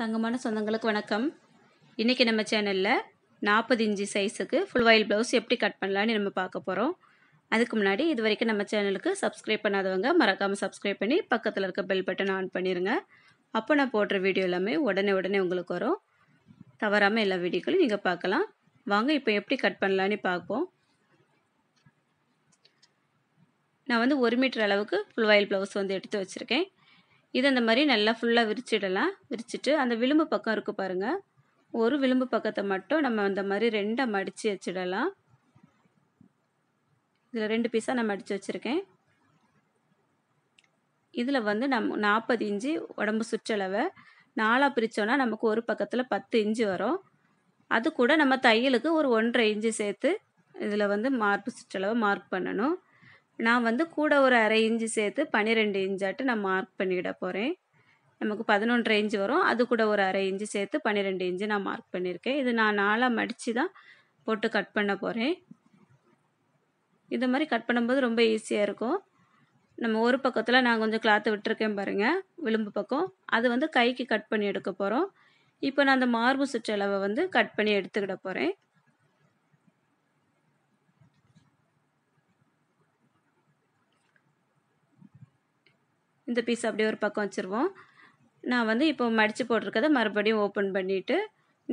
தங்கமான சொந்தங்களுக்கு வணக்கம் இன்றைக்கி நம்ம சேனலில் நாற்பது இன்ச்சு சைஸுக்கு ஃபுல் வாயில் ப்ளவுஸ் எப்படி கட் பண்ணலான்னு நம்ம பார்க்க போகிறோம் அதுக்கு முன்னாடி இது வரைக்கும் நம்ம சேனலுக்கு சப்ஸ்கிரைப் பண்ணாதவங்க மறக்காமல் சப்ஸ்கிரைப் பண்ணி பக்கத்தில் இருக்க பெல் பட்டன் ஆன் பண்ணிடுங்க அப்போ நான் போடுற வீடியோ எல்லாமே உடனே உடனே உங்களுக்கு வரும் தவறாமல் எல்லா வீடியோக்களும் நீங்கள் பார்க்கலாம் வாங்க இப்போ எப்படி கட் பண்ணலான்னு பார்ப்போம் நான் வந்து ஒரு மீட்டர் அளவுக்கு ஃபுல் வாயில் ப்ளவுஸ் வந்து எடுத்து வச்சுருக்கேன் இது அந்த மாதிரி நல்லா ஃபுல்லாக விரிச்சிடலாம் விரிச்சிட்டு அந்த விளிம்பு பக்கம் இருக்குது பாருங்கள் ஒரு விளிம்பு பக்கத்தை மட்டும் நம்ம அந்த மாதிரி ரெண்டாக மடித்து வச்சிடலாம் இதில் ரெண்டு பீஸாக நான் மடித்து வச்சுருக்கேன் இதில் வந்து நம் நாற்பது இஞ்சி உடம்பு சுற்றளவை நாலாக பிரித்தோன்னா நமக்கு ஒரு பக்கத்தில் பத்து இஞ்சி வரும் அது கூட நம்ம தையலுக்கு ஒரு ஒன்றரை இஞ்சி சேர்த்து இதில் வந்து மார்பு சுற்றளவை மார்க் பண்ணணும் நான் வந்து கூட ஒரு அரை இன்ச்சு சேர்த்து பன்னிரெண்டு இன்ச்சாட்டு நான் மார்க் பண்ணிவிட போகிறேன் நமக்கு பதினொன்றரை இன்ச்சு வரும் அது கூட ஒரு அரை இன்ச்சு சேர்த்து பன்னிரெண்டு இன்ச்சு நான் மார்க் பண்ணியிருக்கேன் இது நான் நாளாக மடித்து தான் போட்டு கட் பண்ண போகிறேன் இந்த மாதிரி கட் பண்ணும்போது ரொம்ப ஈஸியாக இருக்கும் நம்ம ஒரு பக்கத்தில் நான் கொஞ்சம் கிளாத்து விட்டுருக்கேன் பாருங்கள் விளிம்பு பக்கம் அது வந்து கைக்கு கட் பண்ணி எடுக்க போகிறோம் இப்போ நான் அந்த மார்பு சுற்றளவை வந்து கட் பண்ணி எடுத்துக்கிட போகிறேன் இந்த பீஸ் அப்படியே ஒரு பக்கம் வச்சுருவோம் நான் வந்து இப்போ மடித்து போட்டிருக்கத மறுபடியும் ஓப்பன் பண்ணிவிட்டு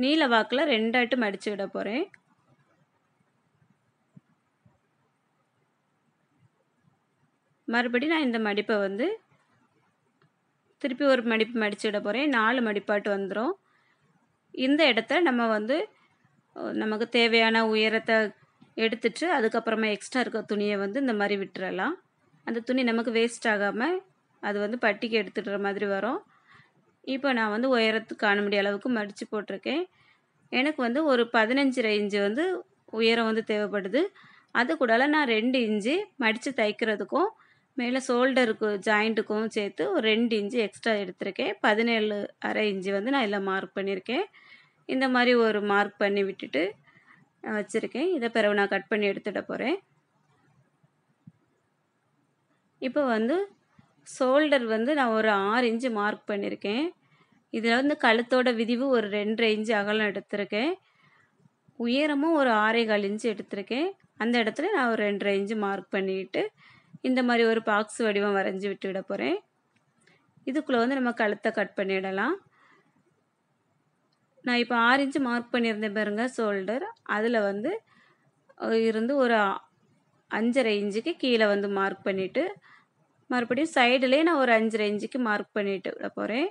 நீல வாக்கில் ரெண்டாயிட்டு மடித்து விட போகிறேன் மறுபடியும் நான் இந்த மடிப்பை வந்து திருப்பி ஒரு மடிப்பு மடித்து விட போகிறேன் நாலு மடிப்பாட்டு வந்துடும் இந்த இடத்த நம்ம வந்து நமக்கு தேவையான உயரத்தை எடுத்துட்டு அதுக்கப்புறமா எக்ஸ்ட்ரா இருக்க துணியை வந்து இந்த மாதிரி விட்டுறலாம் அந்த துணி நமக்கு வேஸ்ட் ஆகாமல் அது வந்து பட்டிக்கு எடுத்துடுற மாதிரி வரும் இப்போ நான் வந்து உயரத்து காண முடிய அளவுக்கு மடித்து போட்டிருக்கேன் எனக்கு வந்து ஒரு பதினஞ்சரை இன்ச்சு வந்து உயரம் வந்து தேவைப்படுது அது கூடால நான் ரெண்டு இன்ச்சு மடித்து தைக்கிறதுக்கும் மேலே ஷோல்டருக்கு ஜாயிண்ட்டுக்கும் சேர்த்து ஒரு ரெண்டு இன்ச்சு எக்ஸ்ட்ரா எடுத்திருக்கேன் பதினேழு அரை இன்ச்சு வந்து நான் இதில் மார்க் பண்ணியிருக்கேன் இந்த மாதிரி ஒரு மார்க் பண்ணி விட்டுட்டு வச்சுருக்கேன் இதை பிறகு நான் கட் பண்ணி எடுத்துட போகிறேன் இப்போ வந்து ஷோல்டர் வந்து நான் ஒரு ஆறு இன்ச்சு மார்க் பண்ணியிருக்கேன் இதில் வந்து கழுத்தோட விதிவு ஒரு ரெண்டரை இன்ச்சு அகலம் எடுத்திருக்கேன் உயரமும் ஒரு ஆறே கால் இன்ச்சு எடுத்திருக்கேன் அந்த இடத்துல நான் ஒரு ரெண்டரை இன்ச்சு மார்க் பண்ணிக்கிட்டு இந்த மாதிரி ஒரு பாக்ஸ் வடிவம் வரைஞ்சி விட்டு விட போகிறேன் இதுக்குள்ளே வந்து நம்ம கழுத்தை கட் பண்ணிடலாம் நான் இப்போ ஆறு இன்ச்சு மார்க் பண்ணியிருந்தேன் பாருங்க ஷோல்டர் அதில் வந்து இருந்து ஒரு அஞ்சரை இன்ச்சுக்கு கீழே வந்து மார்க் பண்ணிவிட்டு மறுபடியும் சைடுலேயே நான் ஒரு அஞ்சரை இன்ச்சுக்கு மார்க் பண்ணிட்டு விட போகிறேன்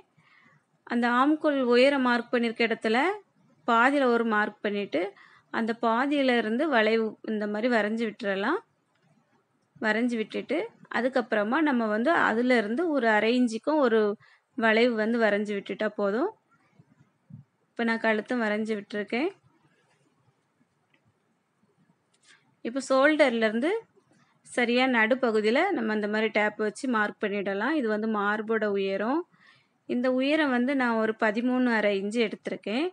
அந்த ஆம்கோல் உயரம் மார்க் பண்ணியிருக்க இடத்துல பாதியில் ஒரு மார்க் பண்ணிவிட்டு அந்த பாதியில் இருந்து வளைவு இந்த மாதிரி வரைஞ்சி விட்டுறலாம் வரைஞ்சி விட்டுட்டு அதுக்கப்புறமா நம்ம வந்து அதுலேருந்து ஒரு அரை இன்ச்சுக்கும் ஒரு வளைவு வந்து வரைஞ்சி விட்டுட்டா போதும் இப்போ நான் கழுத்தும் வரைஞ்சி விட்டுருக்கேன் இப்போ ஷோல்டர்லேருந்து சரியாக நடுப்பகுதியில் நம்ம இந்த மாதிரி டேப் வச்சு மார்க் பண்ணிடலாம் இது வந்து மார்போட உயரம் இந்த உயரம் வந்து நான் ஒரு பதிமூணு அரை இன்ச்சு எடுத்திருக்கேன்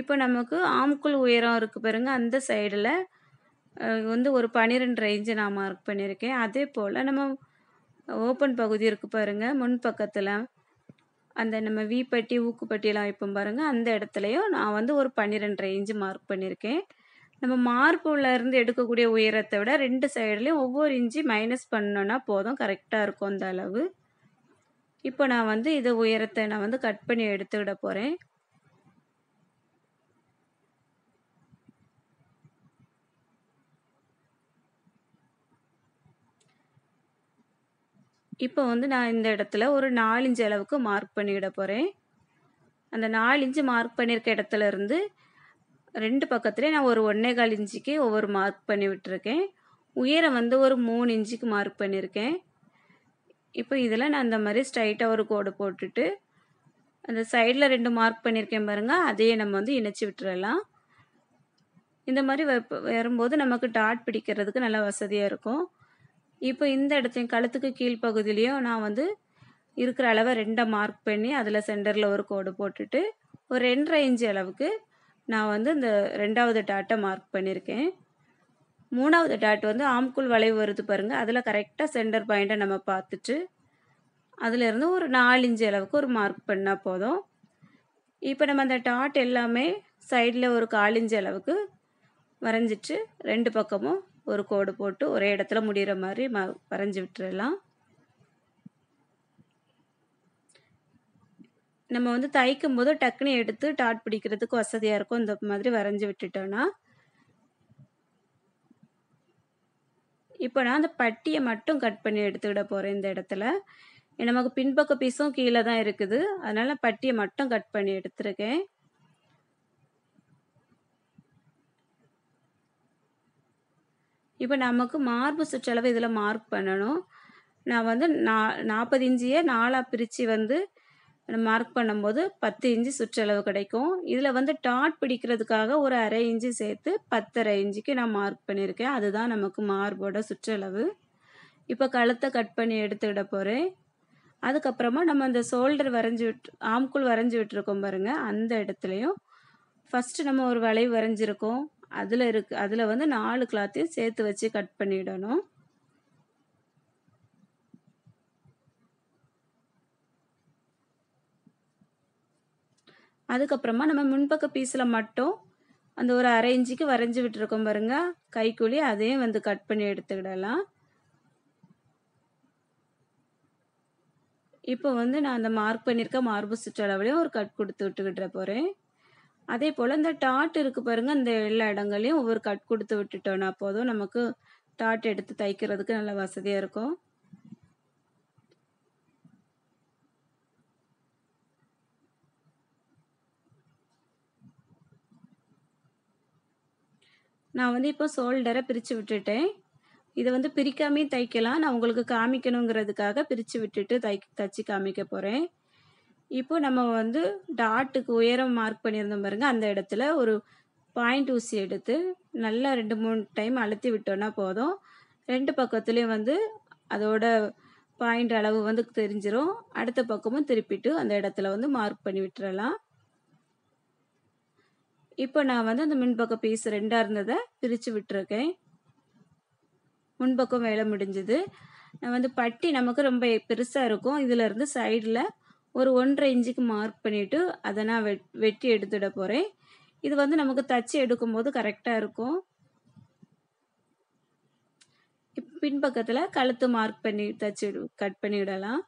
இப்போ நமக்கு ஆம்குள் உயரம் இருக்குது பாருங்க அந்த சைடில் வந்து ஒரு பனிரெண்டு ரேஞ்சு நான் மார்க் பண்ணியிருக்கேன் அதே போல் நம்ம ஓப்பன் பகுதி இருக்குது பாருங்கள் முன் பக்கத்தில் அந்த நம்ம வீப்பட்டி ஊக்குப்பட்டியெலாம் வைப்போம் பாருங்கள் அந்த இடத்துலையும் நான் வந்து ஒரு பன்னிரெண்டு ரேஞ்சு மார்க் பண்ணியிருக்கேன் நம்ம இருந்து எடுக்கக்கூடிய உயரத்தை விட ரெண்டு சைடுலையும் ஒவ்வொரு இன்ச்சி மைனஸ் பண்ணோன்னா போதும் கரெக்டாக இருக்கும் அந்த அளவு இப்போ நான் வந்து இதை உயரத்தை நான் வந்து கட் பண்ணி எடுத்துக்கிட போகிறேன் இப்போ வந்து நான் இந்த இடத்துல ஒரு இன்ச்சு அளவுக்கு மார்க் பண்ணிவிட போகிறேன் அந்த நாலு இன்ச்சு மார்க் பண்ணியிருக்க இடத்துல இருந்து ரெண்டு பக்கத்துலேயே நான் ஒரு ஒன்றே கால் இன்ச்சுக்கு ஒவ்வொரு மார்க் பண்ணி விட்டுருக்கேன் உயரம் வந்து ஒரு மூணு இன்ச்சுக்கு மார்க் பண்ணியிருக்கேன் இப்போ இதில் நான் அந்த மாதிரி ஸ்ட்ரைட்டாக ஒரு கோடு போட்டுட்டு அந்த சைடில் ரெண்டு மார்க் பண்ணியிருக்கேன் பாருங்கள் அதையே நம்ம வந்து இணைச்சி விட்டுறலாம் இந்த மாதிரி வரும்போது நமக்கு டாட் பிடிக்கிறதுக்கு நல்லா வசதியாக இருக்கும் இப்போ இந்த இடத்தையும் கழுத்துக்கு கீழ்ப்பகுதியிலையும் நான் வந்து இருக்கிற அளவை ரெண்டை மார்க் பண்ணி அதில் சென்டரில் ஒரு கோடு போட்டுட்டு ஒரு ரெண்டரை இன்ச்சு அளவுக்கு நான் வந்து இந்த ரெண்டாவது டாட்டை மார்க் பண்ணியிருக்கேன் மூணாவது டாட் வந்து ஆம்குள் வளைவு வருது பாருங்கள் அதில் கரெக்டாக சென்டர் பாயிண்ட்டை நம்ம பார்த்துட்டு அதிலிருந்து ஒரு நாலஞ்சு அளவுக்கு ஒரு மார்க் பண்ணால் போதும் இப்போ நம்ம அந்த டாட் எல்லாமே சைடில் ஒரு காலிஞ்சு அளவுக்கு வரைஞ்சிட்டு ரெண்டு பக்கமும் ஒரு கோடு போட்டு ஒரே இடத்துல முடிகிற மாதிரி ம வரைஞ்சி விட்டுறலாம் நம்ம வந்து தைக்கும் போது டக்குன்னு எடுத்து டாட் பிடிக்கிறதுக்கு வசதியாக இருக்கும் இந்த மாதிரி வரைஞ்சி விட்டுட்டோன்னா இப்போ நான் அந்த பட்டியை மட்டும் கட் பண்ணி எடுத்துக்கிட போகிறேன் இந்த இடத்துல நமக்கு பின்பக்க பீஸும் கீழே தான் இருக்குது அதனால் பட்டியை மட்டும் கட் பண்ணி எடுத்துருக்கேன் இப்போ நமக்கு மார்பு சுற்றளவு இதில் மார்க் பண்ணணும் நான் வந்து நா நாற்பது இஞ்சியை நாலாக பிரித்து வந்து மார்க் பண்ணும்போது பத்து இன்ச்சு சுற்றளவு கிடைக்கும் இதில் வந்து டாட் பிடிக்கிறதுக்காக ஒரு அரை இன்ச்சு சேர்த்து பத்தரை இன்ச்சுக்கு நான் மார்க் பண்ணியிருக்கேன் அதுதான் நமக்கு மார்போட சுற்றளவு இப்போ கழுத்தை கட் பண்ணி எடுத்துக்கிட போகிறேன் அதுக்கப்புறமா நம்ம அந்த ஷோல்டர் வரைஞ்சி விட்டு ஆம்குள் வரைஞ்சி விட்டுருக்கோம் பாருங்கள் அந்த இடத்துலையும் ஃபஸ்ட்டு நம்ம ஒரு வளைவு வரைஞ்சிருக்கோம் அதில் இருக்கு அதில் வந்து நாலு கிளாத்தையும் சேர்த்து வச்சு கட் பண்ணிடணும் அதுக்கப்புறமா நம்ம முன்பக்க பீஸில் மட்டும் அந்த ஒரு அரை வரைஞ்சி விட்டுருக்கோம் பாருங்க கைக்குழி அதையும் வந்து கட் பண்ணி எடுத்துக்கிடலாம் இப்போ வந்து நான் அந்த மார்க் பண்ணியிருக்க மார்பு சுற்றளவுலையும் ஒரு கட் கொடுத்து விட்டுக்கிட்டு போகிறேன் அதே போல் இந்த டாட் இருக்குது பாருங்கள் அந்த எல்லா இடங்களையும் ஒவ்வொரு கட் கொடுத்து விட்டுட்டோன்னா போதும் நமக்கு டாட் எடுத்து தைக்கிறதுக்கு நல்ல வசதியாக இருக்கும் நான் வந்து இப்போ சோல்டரை பிரித்து விட்டுட்டேன் இதை வந்து பிரிக்காமே தைக்கலாம் நான் உங்களுக்கு காமிக்கணுங்கிறதுக்காக பிரித்து விட்டுட்டு தை தைச்சி காமிக்க போகிறேன் இப்போ நம்ம வந்து டாட்டுக்கு உயரம் மார்க் பண்ணியிருந்தோம் பாருங்க அந்த இடத்துல ஒரு பாயிண்ட் ஊசி எடுத்து நல்லா ரெண்டு மூணு டைம் அழுத்தி விட்டோன்னா போதும் ரெண்டு பக்கத்துலேயும் வந்து அதோட பாயிண்ட் அளவு வந்து தெரிஞ்சிடும் அடுத்த பக்கமும் திருப்பிட்டு அந்த இடத்துல வந்து மார்க் பண்ணி விட்டுறலாம் இப்போ நான் வந்து அந்த முன்பக்க பீஸ் ரெண்டாக இருந்ததை பிரித்து விட்டுருக்கேன் முன்பக்கம் வேலை முடிஞ்சது நான் வந்து பட்டி நமக்கு ரொம்ப பெருசாக இருக்கும் இதிலிருந்து சைடில் ஒரு ஒன்றரை இன்ச்சுக்கு மார்க் பண்ணிவிட்டு அதை நான் வெட் வெட்டி எடுத்துட போகிறேன் இது வந்து நமக்கு தச்சு எடுக்கும்போது கரெக்டாக இருக்கும் பின்பக்கத்தில் கழுத்து மார்க் பண்ணி தச்சு கட் பண்ணிவிடலாம்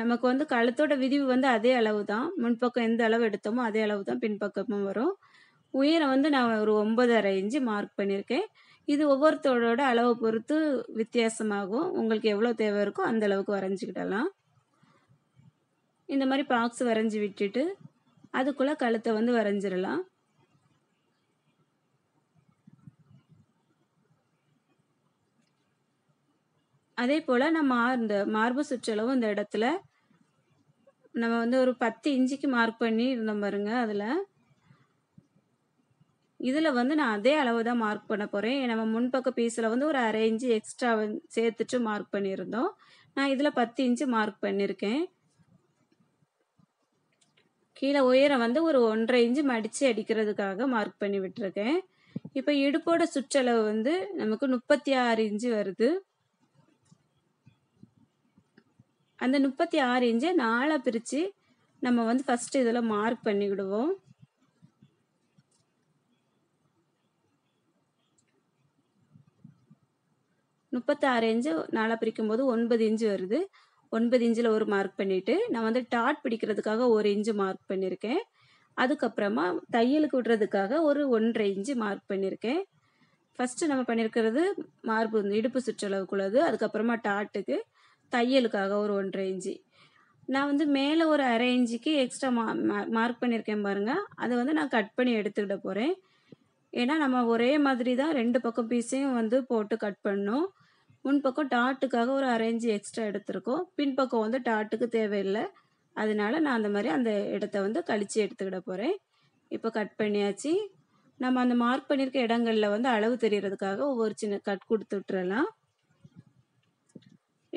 நமக்கு வந்து கழுத்தோட விதிவு வந்து அதே அளவு தான் முன்பக்கம் எந்த அளவு எடுத்தோமோ அதே அளவு தான் பின்பக்கமும் வரும் உயரம் வந்து நான் ஒரு ஒன்பதரை இன்ச்சு மார்க் பண்ணியிருக்கேன் இது ஒவ்வொருத்தரோட அளவை பொறுத்து வித்தியாசமாகும் உங்களுக்கு எவ்வளோ தேவை இருக்கோ அந்த அளவுக்கு வரைஞ்சிக்கிடலாம் இந்த மாதிரி பாக்ஸ் வரைஞ்சி விட்டுட்டு அதுக்குள்ளே கழுத்தை வந்து வரைஞ்சிடலாம் அதே போல் நம்ம இந்த மார்பு சுற்றளவு இந்த இடத்துல நம்ம வந்து ஒரு பத்து இன்ச்சுக்கு மார்க் பண்ணி இருந்தோம் பாருங்க அதில் இதில் வந்து நான் அதே அளவு தான் மார்க் பண்ண போகிறேன் நம்ம முன்பக்க பீஸில் வந்து ஒரு அரை இன்ச்சு எக்ஸ்ட்ரா சேர்த்துட்டு மார்க் பண்ணியிருந்தோம் நான் இதில் பத்து இன்ச்சு மார்க் பண்ணியிருக்கேன் கீழே உயரம் வந்து ஒரு ஒன்றரை இன்ச்சு மடித்து அடிக்கிறதுக்காக மார்க் பண்ணி விட்டுருக்கேன் இப்போ இடுப்போட சுற்றளவு வந்து நமக்கு முப்பத்தி ஆறு இன்ச்சு வருது அந்த முப்பத்தி ஆறு இன்ச்சை நாளாக பிரித்து நம்ம வந்து ஃபஸ்ட்டு இதில் மார்க் பண்ணிவிடுவோம் முப்பத்தாறு இன்ச்சு நாளாக பிரிக்கும்போது ஒன்பது இன்ச்சு வருது ஒன்பது இன்ச்சில் ஒரு மார்க் பண்ணிவிட்டு நான் வந்து டாட் பிடிக்கிறதுக்காக ஒரு இன்ச்சு மார்க் பண்ணியிருக்கேன் அதுக்கப்புறமா தையலுக்கு விடுறதுக்காக ஒரு ஒன்றரை இன்ச்சு மார்க் பண்ணியிருக்கேன் ஃபஸ்ட்டு நம்ம பண்ணியிருக்கிறது மார்பு இடுப்பு சுற்றளவுக்குள்ளது அதுக்கப்புறமா டாட்டுக்கு தையலுக்காக ஒரு ஒன்றரை இன்ச்சு நான் வந்து மேலே ஒரு அரை இன்ச்சுக்கு எக்ஸ்ட்ரா மா மார்க் பண்ணியிருக்கேன் பாருங்கள் அதை வந்து நான் கட் பண்ணி எடுத்துக்கிட போகிறேன் ஏன்னா நம்ம ஒரே மாதிரி தான் ரெண்டு பக்கம் பீஸையும் வந்து போட்டு கட் பண்ணோம் முன்பக்கம் டாட்டுக்காக ஒரு அரை இன்ச்சு எக்ஸ்ட்ரா எடுத்திருக்கோம் பின்பக்கம் வந்து டாட்டுக்கு தேவையில்லை அதனால நான் அந்த மாதிரி அந்த இடத்த வந்து கழித்து எடுத்துக்கிட போகிறேன் இப்போ கட் பண்ணியாச்சு நம்ம அந்த மார்க் பண்ணியிருக்க இடங்களில் வந்து அளவு தெரியறதுக்காக ஒவ்வொரு சின்ன கட் கொடுத்து விட்டுறலாம்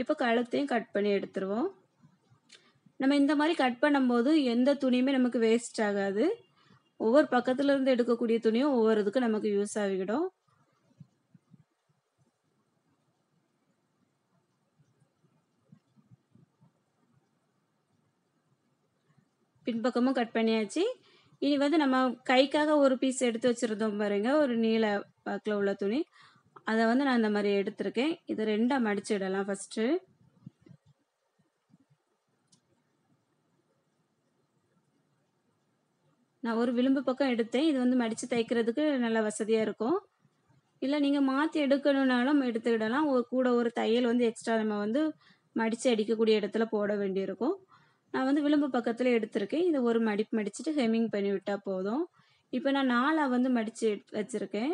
இப்போ கழுத்தையும் கட் பண்ணி எடுத்துருவோம் நம்ம இந்த மாதிரி கட் பண்ணும்போது எந்த துணியுமே நமக்கு வேஸ்ட் ஆகாது ஒவ்வொரு பக்கத்துல பக்கத்துலேருந்து எடுக்கக்கூடிய துணியும் ஒவ்வொரு இதுக்கும் நமக்கு யூஸ் ஆகிடும் பின்பக்கமும் கட் பண்ணியாச்சு இனி வந்து நம்ம கைக்காக ஒரு பீஸ் எடுத்து வச்சிருந்தோம் பாருங்க ஒரு நீல வாக்கில் உள்ள துணி அதை வந்து நான் இந்த மாதிரி எடுத்திருக்கேன் இது ரெண்டாக மடிச்சிடலாம் ஃபஸ்ட்டு நான் ஒரு விளிம்பு பக்கம் எடுத்தேன் இது வந்து மடித்து தைக்கிறதுக்கு நல்ல வசதியாக இருக்கும் இல்லை நீங்கள் மாற்றி எடுக்கணுன்னாலும் எடுத்துக்கிடலாம் ஒரு கூட ஒரு தையல் வந்து எக்ஸ்ட்ரா நம்ம வந்து மடித்து அடிக்கக்கூடிய இடத்துல போட வேண்டியிருக்கும் நான் வந்து விளிம்பு பக்கத்தில் எடுத்திருக்கேன் இதை ஒரு மடிப்பு மடிச்சுட்டு ஹெம்மிங் பண்ணி விட்டால் போதும் இப்போ நான் நாலாக வந்து மடித்து வச்சுருக்கேன்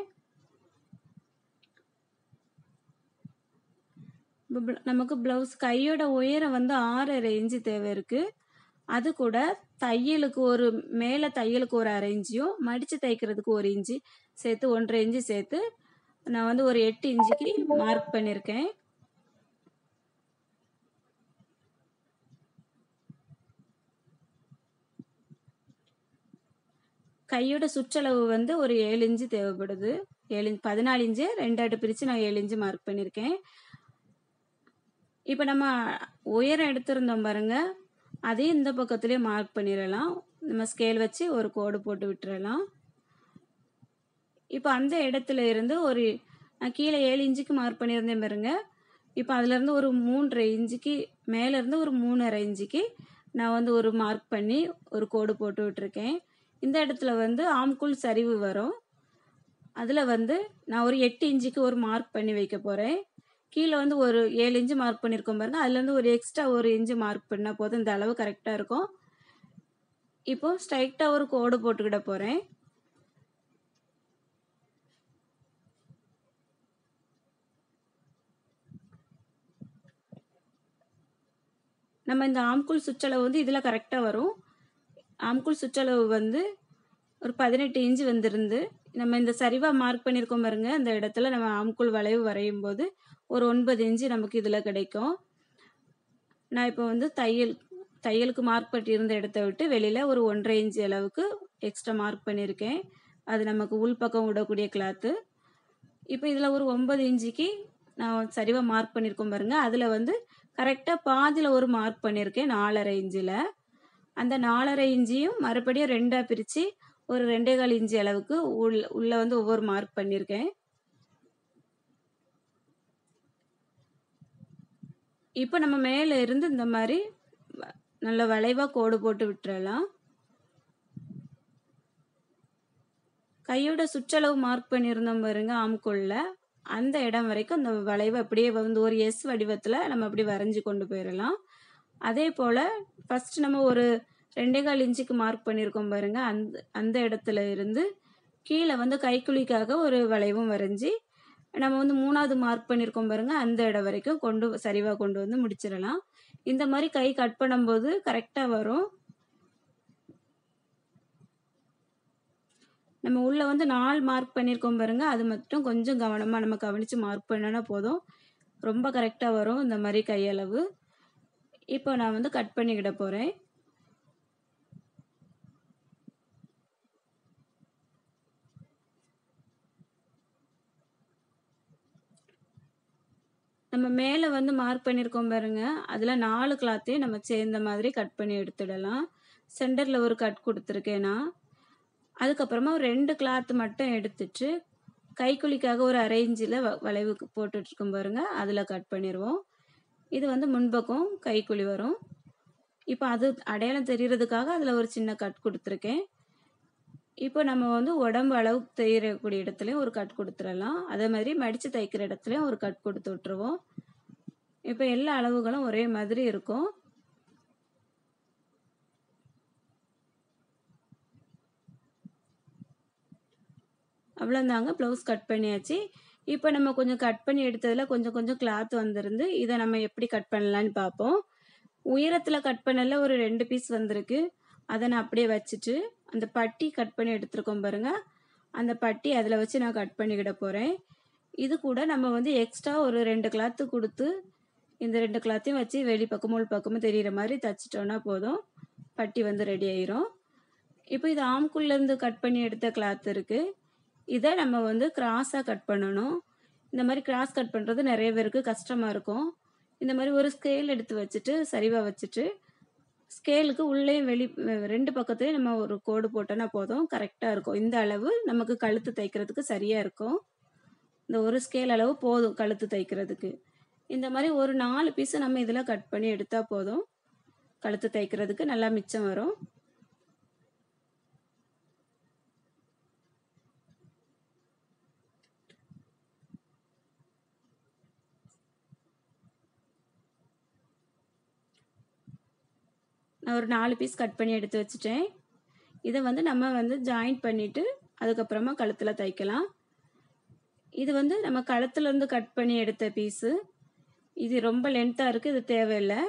நமக்கு ப்ளவுஸ் கையோட உயரம் வந்து ஆறரை இன்ச்சு தேவை இருக்கு அது கூட தையலுக்கு ஒரு மேலே தையலுக்கு ஒரு அரை இன்ச்சியும் மடித்து தைக்கிறதுக்கு ஒரு இன்ச்சு சேர்த்து ஒன்றரை இன்ச்சு சேர்த்து நான் வந்து ஒரு எட்டு இன்ச்சுக்கு மார்க் பண்ணியிருக்கேன் கையோட சுற்றளவு வந்து ஒரு ஏழு இன்ச்சு தேவைப்படுது ஏழு பதினாலு இன்ச்சு ரெண்டாட்டு பிரித்து நான் ஏழு இன்ச்சு மார்க் பண்ணியிருக்கேன் இப்போ நம்ம உயரம் எடுத்திருந்தோம் பாருங்க அதே இந்த பக்கத்துலேயே மார்க் பண்ணிடலாம் நம்ம ஸ்கேல் வச்சு ஒரு கோடு போட்டு விட்டுறலாம் இப்போ அந்த இடத்துல இருந்து ஒரு கீழே ஏழு இன்ச்சுக்கு மார்க் பண்ணியிருந்தேன் பாருங்க இப்போ அதுலேருந்து ஒரு மூன்றரை இன்ச்சுக்கு மேலேருந்து ஒரு மூணரை இன்ச்சுக்கு நான் வந்து ஒரு மார்க் பண்ணி ஒரு கோடு போட்டு விட்டுருக்கேன் இந்த இடத்துல வந்து ஆம்குள் சரிவு வரும் அதில் வந்து நான் ஒரு எட்டு இன்ச்சுக்கு ஒரு மார்க் பண்ணி வைக்க போகிறேன் கீழே வந்து ஒரு ஏழு இன்ச்சு மார்க் பண்ணியிருக்கோம் பாருங்கள் அதுலேருந்து ஒரு எக்ஸ்ட்ரா ஒரு இன்ச்சு மார்க் பண்ணால் போதும் இந்த அளவு கரெக்டாக இருக்கும் இப்போது ஸ்ட்ரைட்டாக ஒரு கோடு போட்டுக்கிட போகிறேன் நம்ம இந்த ஆம்குள் சுற்றளவு வந்து இதில் கரெக்டாக வரும் ஆம்குள் சுற்றளவு வந்து ஒரு பதினெட்டு இன்ச்சு வந்திருந்து நம்ம இந்த சரிவாக மார்க் பண்ணியிருக்கோம் பாருங்க அந்த இடத்துல நம்ம ஆம்குள் வளைவு வரையும் போது ஒரு ஒன்பது இன்ச்சு நமக்கு இதில் கிடைக்கும் நான் இப்போ வந்து தையல் தையலுக்கு மார்க் பண்ணியிருந்த இடத்த விட்டு வெளியில் ஒரு ஒன்றரை இன்ச்சு அளவுக்கு எக்ஸ்ட்ரா மார்க் பண்ணியிருக்கேன் அது நமக்கு உள்பக்கம் விடக்கூடிய கிளாத்து இப்போ இதில் ஒரு ஒன்பது இன்ச்சுக்கு நான் சரிவாக மார்க் பண்ணியிருக்கோம் பாருங்கள் அதில் வந்து கரெக்டாக பாதியில் ஒரு மார்க் பண்ணியிருக்கேன் நாலரை இன்ச்சில் அந்த நாலரை இன்ச்சியும் மறுபடியும் ரெண்டாக பிரித்து ஒரு ரெண்டே கால் இஞ்சி அளவுக்கு உள்ள உள்ளே வந்து ஒவ்வொரு மார்க் பண்ணியிருக்கேன் இப்போ நம்ம மேலே இருந்து இந்த மாதிரி நல்ல வளைவாக கோடு போட்டு விட்டுறலாம் கையோட சுற்றளவு மார்க் பண்ணியிருந்தோம் பாருங்க ஆம்குள்ள அந்த இடம் வரைக்கும் அந்த வளைவை அப்படியே வந்து ஒரு எஸ் வடிவத்தில் நம்ம அப்படி வரைஞ்சி கொண்டு போயிடலாம் அதே போல் ஃபஸ்ட் நம்ம ஒரு ரெண்டே கால் இன்ச்சுக்கு மார்க் பண்ணியிருக்கோம் பாருங்கள் அந்த அந்த இடத்துல இருந்து கீழே வந்து கைக்குழிக்காக ஒரு வளைவும் வரைஞ்சி நம்ம வந்து மூணாவது மார்க் பண்ணியிருக்கோம் பாருங்கள் அந்த இடம் வரைக்கும் கொண்டு சரிவாக கொண்டு வந்து முடிச்சிடலாம் இந்த மாதிரி கை கட் பண்ணும்போது கரெக்டாக வரும் நம்ம உள்ளே வந்து நாலு மார்க் பண்ணியிருக்கோம் பாருங்கள் அது மட்டும் கொஞ்சம் கவனமாக நம்ம கவனித்து மார்க் பண்ணோன்னா போதும் ரொம்ப கரெக்டாக வரும் இந்த மாதிரி கையளவு இப்போ நான் வந்து கட் பண்ணிக்கிட போகிறேன் மேலே வந்து மார்க் பண்ணியிருக்கோம் பாருங்க அதில் நாலு கிளாத்தையும் நம்ம சேர்ந்த மாதிரி கட் பண்ணி எடுத்துடலாம் சென்டரில் ஒரு கட் கொடுத்துருக்கேன்னா அதுக்கப்புறமா ஒரு ரெண்டு கிளாத் மட்டும் எடுத்துட்டு கைக்குலிக்காக ஒரு அரைஞ்சில் வளைவுக்கு போட்டுட்ருக்கோம் பாருங்கள் அதில் கட் பண்ணிடுவோம் இது வந்து முன்பக்கம் கைக்குழி வரும் இப்போ அது அடையாளம் தெரிகிறதுக்காக அதில் ஒரு சின்ன கட் கொடுத்துருக்கேன் இப்போ நம்ம வந்து உடம்பு அளவு தெரியக்கூடிய இடத்துலையும் ஒரு கட் கொடுத்துடலாம் அதே மாதிரி மடித்து தைக்கிற இடத்துலையும் ஒரு கட் கொடுத்து விட்டுருவோம் இப்போ எல்லா அளவுகளும் ஒரே மாதிரி இருக்கும் அவ்வளோந்தாங்க ப்ளவுஸ் கட் பண்ணியாச்சு இப்போ நம்ம கொஞ்சம் கட் பண்ணி எடுத்ததில் கொஞ்சம் கொஞ்சம் கிளாத் வந்திருந்து இதை நம்ம எப்படி கட் பண்ணலான்னு பார்ப்போம் உயரத்தில் கட் பண்ணல ஒரு ரெண்டு பீஸ் வந்திருக்கு அதை நான் அப்படியே வச்சுட்டு அந்த பட்டி கட் பண்ணி எடுத்துருக்கோம் பாருங்க அந்த பட்டி அதில் வச்சு நான் கட் பண்ணிக்கிட போகிறேன் இது கூட நம்ம வந்து எக்ஸ்ட்ரா ஒரு ரெண்டு கிளாத்து கொடுத்து இந்த ரெண்டு கிளாத்தையும் வச்சு வெளி பக்கமும் உள் பக்கமும் தெரிகிற மாதிரி தைச்சிட்டோன்னா போதும் பட்டி வந்து ரெடி ஆயிரும் இப்போ இது ஆம்குள்ளேருந்து கட் பண்ணி எடுத்த கிளாத் இருக்குது இதை நம்ம வந்து கிராஸாக கட் பண்ணணும் இந்த மாதிரி கிராஸ் கட் பண்ணுறது நிறைய பேருக்கு கஷ்டமாக இருக்கும் இந்த மாதிரி ஒரு ஸ்கேல் எடுத்து வச்சுட்டு சரிவாக வச்சுட்டு ஸ்கேலுக்கு உள்ளேயும் வெளி ரெண்டு பக்கத்துலேயும் நம்ம ஒரு கோடு போட்டோன்னா போதும் கரெக்டாக இருக்கும் இந்த அளவு நமக்கு கழுத்து தைக்கிறதுக்கு சரியாக இருக்கும் இந்த ஒரு ஸ்கேல் அளவு போதும் கழுத்து தைக்கிறதுக்கு இந்த மாதிரி ஒரு நாலு பீஸை நம்ம இதில் கட் பண்ணி எடுத்தால் போதும் கழுத்து தைக்கிறதுக்கு நல்லா மிச்சம் வரும் நான் ஒரு நாலு பீஸ் கட் பண்ணி எடுத்து வச்சுட்டேன் இதை வந்து நம்ம வந்து ஜாயின் பண்ணிவிட்டு அதுக்கப்புறமா கழுத்தில் தைக்கலாம் இது வந்து நம்ம கழுத்துலேருந்து கட் பண்ணி எடுத்த பீஸு இது ரொம்ப லென்த்தாக இருக்குது இது தேவையில்லை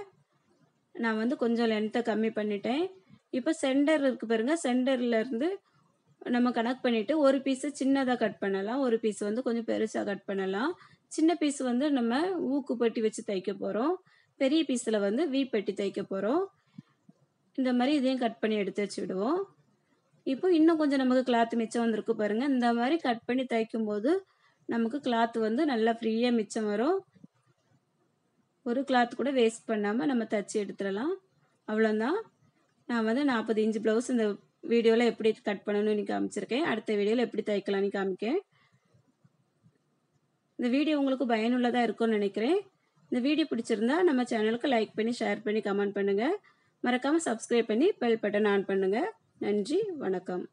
நான் வந்து கொஞ்சம் லென்த்தை கம்மி பண்ணிட்டேன் இப்போ சென்டர் இருக்குது பாருங்கள் சென்டர்லேருந்து நம்ம கனெக்ட் பண்ணிவிட்டு ஒரு பீஸை சின்னதாக கட் பண்ணலாம் ஒரு பீஸ் வந்து கொஞ்சம் பெருசாக கட் பண்ணலாம் சின்ன பீஸ் வந்து நம்ம ஊக்கு பட்டி வச்சு தைக்க போகிறோம் பெரிய பீஸில் வந்து வீ பட்டி தைக்க போகிறோம் இந்த மாதிரி இதையும் கட் பண்ணி எடுத்து வச்சு விடுவோம் இப்போ இன்னும் கொஞ்சம் நமக்கு கிளாத் மிச்சம் வந்திருக்கு பாருங்கள் இந்த மாதிரி கட் பண்ணி தைக்கும்போது நமக்கு கிளாத் வந்து நல்லா ஃப்ரீயாக மிச்சம் வரும் ஒரு கிளாத் கூட வேஸ்ட் பண்ணாமல் நம்ம தச்சு எடுத்துடலாம் அவ்வளோதான் நான் வந்து நாற்பது இன்ச்சு ப்ளவுஸ் இந்த வீடியோவில் எப்படி கட் பண்ணணும்னு காமிச்சிருக்கேன் அடுத்த வீடியோவில் எப்படி தைக்கலாம்னு காமிக்கேன் இந்த வீடியோ உங்களுக்கு பயனுள்ளதாக இருக்கும்னு நினைக்கிறேன் இந்த வீடியோ பிடிச்சிருந்தா நம்ம சேனலுக்கு லைக் பண்ணி ஷேர் பண்ணி கமெண்ட் பண்ணுங்கள் மறக்காமல் சப்ஸ்கிரைப் பண்ணி பெல் பட்டன் ஆன் பண்ணுங்கள் நன்றி வணக்கம்